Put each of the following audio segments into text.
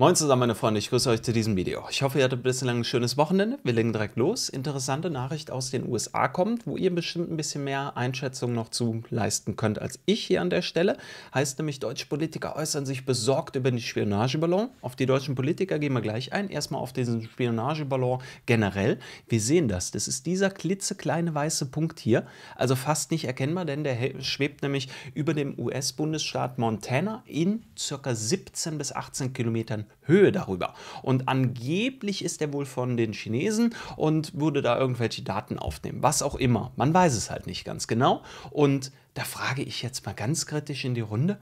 Moin zusammen, meine Freunde, ich grüße euch zu diesem Video. Ich hoffe, ihr hattet bislang ein schönes Wochenende. Wir legen direkt los. Interessante Nachricht aus den USA kommt, wo ihr bestimmt ein bisschen mehr Einschätzung noch zu leisten könnt als ich hier an der Stelle. Heißt nämlich, deutsche Politiker äußern sich besorgt über den Spionageballon. Auf die deutschen Politiker gehen wir gleich ein. Erstmal auf diesen Spionageballon generell. Wir sehen das. Das ist dieser klitzekleine weiße Punkt hier. Also fast nicht erkennbar, denn der schwebt nämlich über dem US-Bundesstaat Montana in circa 17 bis 18 Kilometern Höhe darüber. Und angeblich ist er wohl von den Chinesen und würde da irgendwelche Daten aufnehmen, was auch immer. Man weiß es halt nicht ganz genau. Und da frage ich jetzt mal ganz kritisch in die Runde,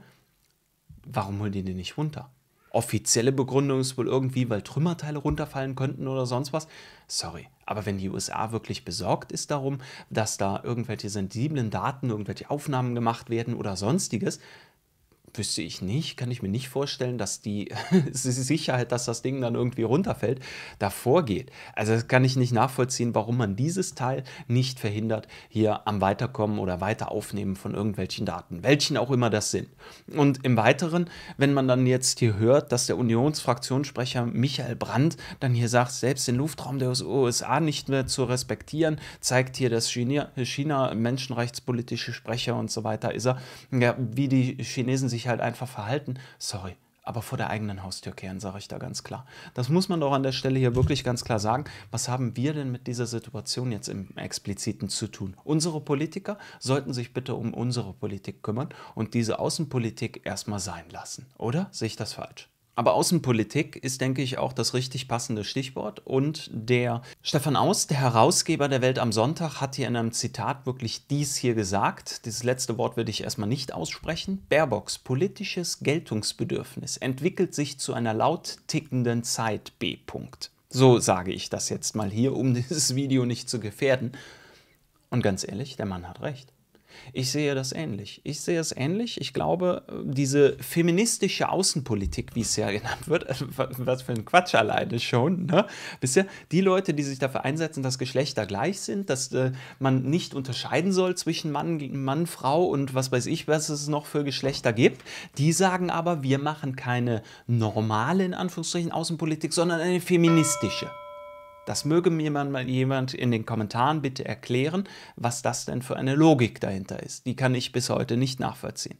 warum holen die den nicht runter? Offizielle Begründung ist wohl irgendwie, weil Trümmerteile runterfallen könnten oder sonst was. Sorry, aber wenn die USA wirklich besorgt ist darum, dass da irgendwelche sensiblen Daten, irgendwelche Aufnahmen gemacht werden oder sonstiges, wüsste ich nicht, kann ich mir nicht vorstellen, dass die Sicherheit, dass das Ding dann irgendwie runterfällt, davor geht. Also das kann ich nicht nachvollziehen, warum man dieses Teil nicht verhindert, hier am Weiterkommen oder Weiteraufnehmen von irgendwelchen Daten, welchen auch immer das sind. Und im Weiteren, wenn man dann jetzt hier hört, dass der Unionsfraktionssprecher Michael Brandt dann hier sagt, selbst den Luftraum der USA nicht mehr zu respektieren, zeigt hier, dass China, China menschenrechtspolitische Sprecher und so weiter ist er, ja, wie die Chinesen sich sich halt einfach verhalten, sorry, aber vor der eigenen Haustür kehren, sage ich da ganz klar. Das muss man doch an der Stelle hier wirklich ganz klar sagen. Was haben wir denn mit dieser Situation jetzt im Expliziten zu tun? Unsere Politiker sollten sich bitte um unsere Politik kümmern und diese Außenpolitik erstmal sein lassen, oder? Sehe ich das falsch? Aber Außenpolitik ist, denke ich, auch das richtig passende Stichwort. Und der Stefan Aus, der Herausgeber der Welt am Sonntag, hat hier in einem Zitat wirklich dies hier gesagt. Dieses letzte Wort würde ich erstmal nicht aussprechen. Baerbocks politisches Geltungsbedürfnis entwickelt sich zu einer laut tickenden Zeit B. -Punkt. So sage ich das jetzt mal hier, um dieses Video nicht zu gefährden. Und ganz ehrlich, der Mann hat recht. Ich sehe das ähnlich. Ich sehe es ähnlich. Ich glaube, diese feministische Außenpolitik, wie es ja genannt wird, also was für ein Quatsch alleine schon, ne? Wisst die Leute, die sich dafür einsetzen, dass Geschlechter gleich sind, dass äh, man nicht unterscheiden soll zwischen Mann, Mann, Frau und was weiß ich, was es noch für Geschlechter gibt, die sagen aber, wir machen keine normale, in Anführungsstrichen, Außenpolitik, sondern eine feministische. Das möge mir mal jemand in den Kommentaren bitte erklären, was das denn für eine Logik dahinter ist. Die kann ich bis heute nicht nachvollziehen.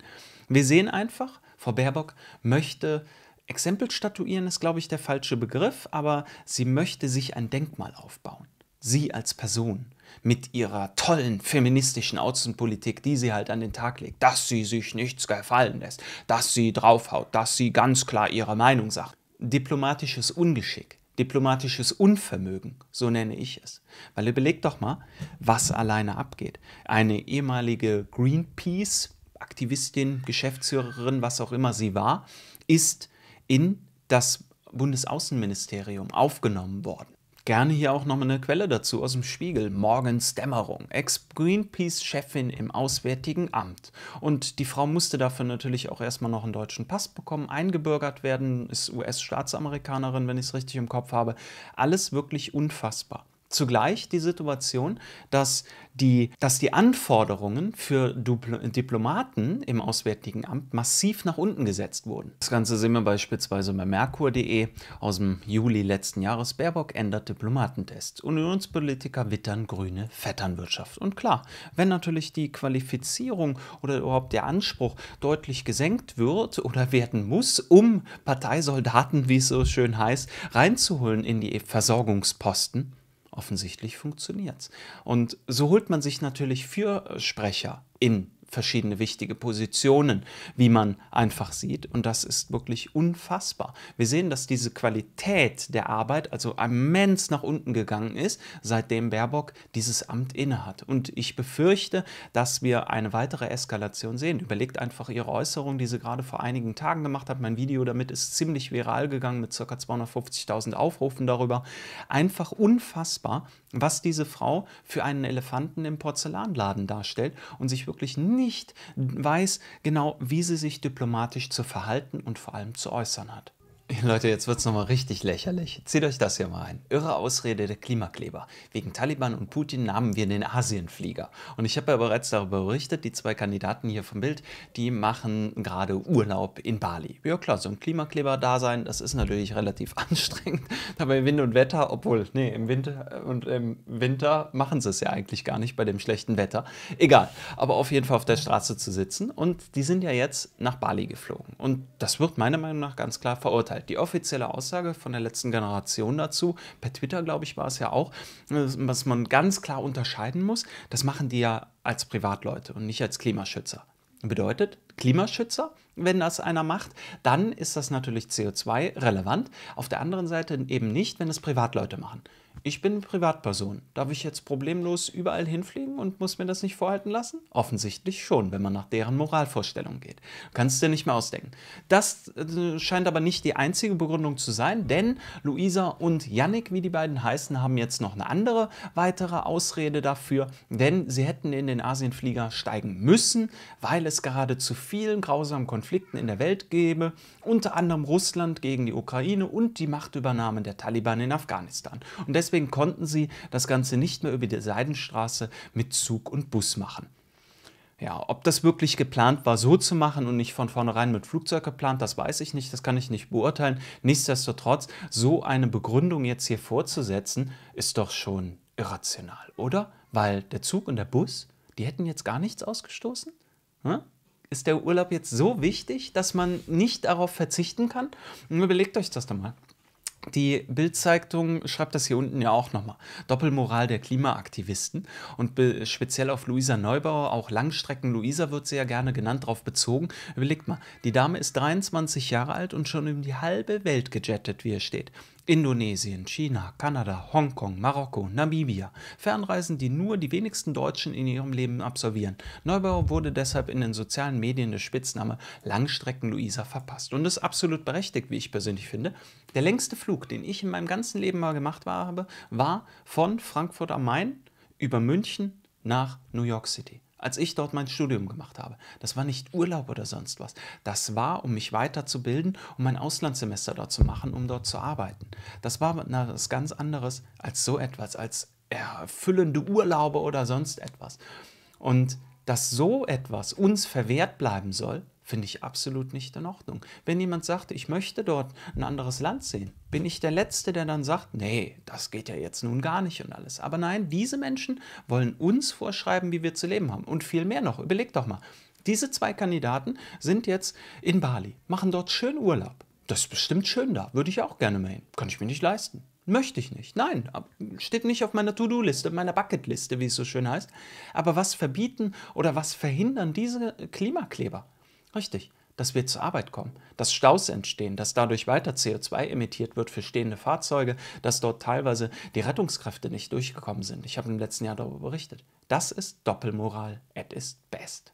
Wir sehen einfach, Frau Baerbock möchte Exempel statuieren, ist glaube ich der falsche Begriff, aber sie möchte sich ein Denkmal aufbauen. Sie als Person mit ihrer tollen feministischen Außenpolitik, die sie halt an den Tag legt, dass sie sich nichts gefallen lässt, dass sie draufhaut, dass sie ganz klar ihre Meinung sagt. Diplomatisches Ungeschick diplomatisches Unvermögen, so nenne ich es. Weil überlegt doch mal, was alleine abgeht. Eine ehemalige Greenpeace-Aktivistin, Geschäftsführerin, was auch immer sie war, ist in das Bundesaußenministerium aufgenommen worden. Gerne hier auch noch eine Quelle dazu aus dem Spiegel. Morgens Dämmerung, Ex-Greenpeace-Chefin im Auswärtigen Amt. Und die Frau musste dafür natürlich auch erstmal noch einen deutschen Pass bekommen, eingebürgert werden, ist US-Staatsamerikanerin, wenn ich es richtig im Kopf habe. Alles wirklich unfassbar zugleich die Situation, dass die, dass die Anforderungen für Dupl Diplomaten im Auswärtigen Amt massiv nach unten gesetzt wurden. Das Ganze sehen wir beispielsweise bei Merkur.de aus dem Juli letzten Jahres. Baerbock ändert Diplomatentest. Unionspolitiker wittern grüne Vetternwirtschaft. Und klar, wenn natürlich die Qualifizierung oder überhaupt der Anspruch deutlich gesenkt wird oder werden muss, um Parteisoldaten, wie es so schön heißt, reinzuholen in die Versorgungsposten, Offensichtlich funktioniert's. Und so holt man sich natürlich Fürsprecher in verschiedene wichtige Positionen, wie man einfach sieht. Und das ist wirklich unfassbar. Wir sehen, dass diese Qualität der Arbeit also immens nach unten gegangen ist, seitdem Baerbock dieses Amt innehat. Und ich befürchte, dass wir eine weitere Eskalation sehen. Überlegt einfach ihre Äußerung, die sie gerade vor einigen Tagen gemacht hat. Mein Video damit ist ziemlich viral gegangen mit ca. 250.000 Aufrufen darüber. Einfach unfassbar, was diese Frau für einen Elefanten im Porzellanladen darstellt und sich wirklich nie nicht weiß genau, wie sie sich diplomatisch zu verhalten und vor allem zu äußern hat. Leute, jetzt wird es nochmal richtig lächerlich. Zieht euch das hier mal ein. Irre Ausrede der Klimakleber. Wegen Taliban und Putin nahmen wir den Asienflieger. Und ich habe ja bereits darüber berichtet, die zwei Kandidaten hier vom Bild, die machen gerade Urlaub in Bali. Ja klar, so ein Klimakleber-Dasein, das ist natürlich relativ anstrengend. Dabei Wind und Wetter, obwohl, nee, im Winter äh, und im Winter machen sie es ja eigentlich gar nicht bei dem schlechten Wetter. Egal. Aber auf jeden Fall auf der Straße zu sitzen. Und die sind ja jetzt nach Bali geflogen. Und das wird meiner Meinung nach ganz klar verurteilt. Die offizielle Aussage von der letzten Generation dazu, per Twitter glaube ich war es ja auch, was man ganz klar unterscheiden muss, das machen die ja als Privatleute und nicht als Klimaschützer. Bedeutet, Klimaschützer, wenn das einer macht, dann ist das natürlich CO2 relevant. Auf der anderen Seite eben nicht, wenn es Privatleute machen ich bin Privatperson. Darf ich jetzt problemlos überall hinfliegen und muss mir das nicht vorhalten lassen? Offensichtlich schon, wenn man nach deren Moralvorstellung geht. Kannst du dir nicht mehr ausdenken. Das äh, scheint aber nicht die einzige Begründung zu sein, denn Luisa und Yannick, wie die beiden heißen, haben jetzt noch eine andere weitere Ausrede dafür, denn sie hätten in den Asienflieger steigen müssen, weil es gerade zu vielen grausamen Konflikten in der Welt gäbe, unter anderem Russland gegen die Ukraine und die Machtübernahme der Taliban in Afghanistan. Und deswegen deswegen konnten sie das Ganze nicht mehr über die Seidenstraße mit Zug und Bus machen. Ja, ob das wirklich geplant war, so zu machen und nicht von vornherein mit Flugzeug geplant, das weiß ich nicht, das kann ich nicht beurteilen. Nichtsdestotrotz, so eine Begründung jetzt hier vorzusetzen, ist doch schon irrational, oder? Weil der Zug und der Bus, die hätten jetzt gar nichts ausgestoßen? Hm? Ist der Urlaub jetzt so wichtig, dass man nicht darauf verzichten kann? Überlegt euch das doch mal. Die Bildzeitung schreibt das hier unten ja auch nochmal. Doppelmoral der Klimaaktivisten und speziell auf Luisa Neubauer, auch Langstrecken-Luisa wird sie ja gerne genannt, darauf bezogen. Überlegt mal, die Dame ist 23 Jahre alt und schon um die halbe Welt gejettet, wie hier steht. Indonesien, China, Kanada, Hongkong, Marokko, Namibia. Fernreisen, die nur die wenigsten Deutschen in ihrem Leben absolvieren. Neubauer wurde deshalb in den sozialen Medien der Spitzname Langstrecken-Luisa verpasst. Und das ist absolut berechtigt, wie ich persönlich finde. Der längste Flug, den ich in meinem ganzen Leben mal gemacht habe, war von Frankfurt am Main über München nach New York City als ich dort mein Studium gemacht habe. Das war nicht Urlaub oder sonst was. Das war, um mich weiterzubilden, um mein Auslandssemester dort zu machen, um dort zu arbeiten. Das war etwas ganz anderes als so etwas, als erfüllende Urlaube oder sonst etwas. Und dass so etwas uns verwehrt bleiben soll, finde ich absolut nicht in Ordnung. Wenn jemand sagt, ich möchte dort ein anderes Land sehen, bin ich der Letzte, der dann sagt, nee, das geht ja jetzt nun gar nicht und alles. Aber nein, diese Menschen wollen uns vorschreiben, wie wir zu leben haben. Und viel mehr noch, überleg doch mal. Diese zwei Kandidaten sind jetzt in Bali, machen dort schön Urlaub. Das ist bestimmt schön da, würde ich auch gerne mal hin. Kann ich mir nicht leisten. Möchte ich nicht. Nein, steht nicht auf meiner To-Do-Liste, meiner Bucket-Liste, wie es so schön heißt. Aber was verbieten oder was verhindern diese Klimakleber? Richtig, dass wir zur Arbeit kommen, dass Staus entstehen, dass dadurch weiter CO2 emittiert wird für stehende Fahrzeuge, dass dort teilweise die Rettungskräfte nicht durchgekommen sind. Ich habe im letzten Jahr darüber berichtet. Das ist Doppelmoral It is best.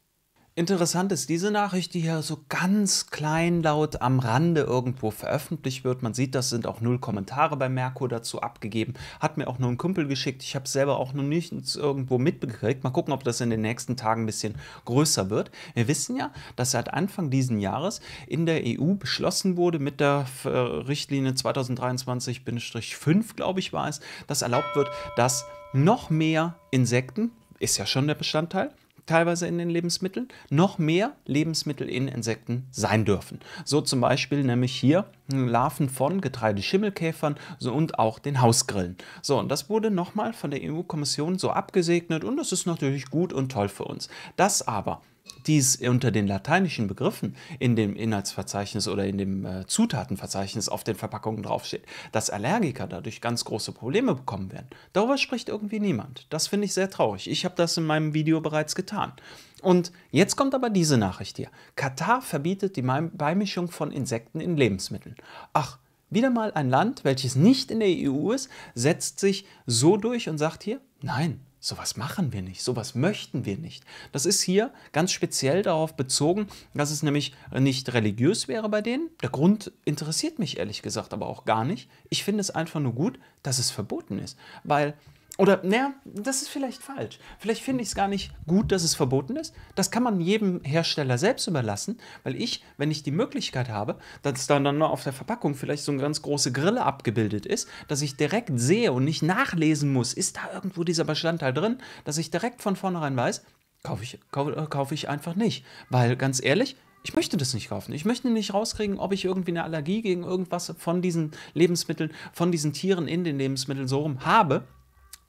Interessant ist diese Nachricht, die hier so ganz kleinlaut am Rande irgendwo veröffentlicht wird. Man sieht, das sind auch null Kommentare bei Merkur dazu abgegeben. Hat mir auch nur ein Kumpel geschickt. Ich habe selber auch noch nichts irgendwo mitbekriegt. Mal gucken, ob das in den nächsten Tagen ein bisschen größer wird. Wir wissen ja, dass seit Anfang diesen Jahres in der EU beschlossen wurde mit der äh, Richtlinie 2023-5, glaube ich, war es, dass erlaubt wird, dass noch mehr Insekten, ist ja schon der Bestandteil, teilweise in den Lebensmitteln, noch mehr Lebensmittel in Insekten sein dürfen. So zum Beispiel nämlich hier Larven von Getreideschimmelkäfern und auch den Hausgrillen. So, und das wurde nochmal von der EU-Kommission so abgesegnet und das ist natürlich gut und toll für uns. Das aber dies unter den lateinischen Begriffen in dem Inhaltsverzeichnis oder in dem äh, Zutatenverzeichnis auf den Verpackungen draufsteht, dass Allergiker dadurch ganz große Probleme bekommen werden. Darüber spricht irgendwie niemand. Das finde ich sehr traurig. Ich habe das in meinem Video bereits getan. Und jetzt kommt aber diese Nachricht hier. Katar verbietet die Beimischung von Insekten in Lebensmitteln. Ach, wieder mal ein Land, welches nicht in der EU ist, setzt sich so durch und sagt hier, nein, Sowas machen wir nicht, sowas möchten wir nicht. Das ist hier ganz speziell darauf bezogen, dass es nämlich äh, nicht religiös wäre bei denen. Der Grund interessiert mich ehrlich gesagt aber auch gar nicht. Ich finde es einfach nur gut, dass es verboten ist, weil oder, naja, das ist vielleicht falsch. Vielleicht finde ich es gar nicht gut, dass es verboten ist. Das kann man jedem Hersteller selbst überlassen, weil ich, wenn ich die Möglichkeit habe, dass dann, dann auf der Verpackung vielleicht so eine ganz große Grille abgebildet ist, dass ich direkt sehe und nicht nachlesen muss, ist da irgendwo dieser Bestandteil drin, dass ich direkt von vornherein weiß, kaufe ich, kaufe, äh, kaufe ich einfach nicht. Weil ganz ehrlich, ich möchte das nicht kaufen. Ich möchte nicht rauskriegen, ob ich irgendwie eine Allergie gegen irgendwas von diesen Lebensmitteln, von diesen Tieren in den Lebensmitteln so rum habe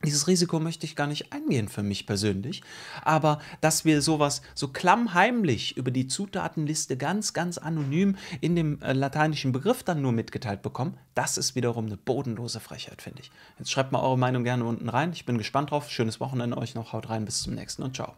dieses Risiko möchte ich gar nicht eingehen für mich persönlich, aber dass wir sowas so klammheimlich über die Zutatenliste ganz, ganz anonym in dem äh, lateinischen Begriff dann nur mitgeteilt bekommen, das ist wiederum eine bodenlose Frechheit, finde ich. Jetzt schreibt mal eure Meinung gerne unten rein. Ich bin gespannt drauf. Schönes Wochenende euch noch. Haut rein, bis zum nächsten und ciao.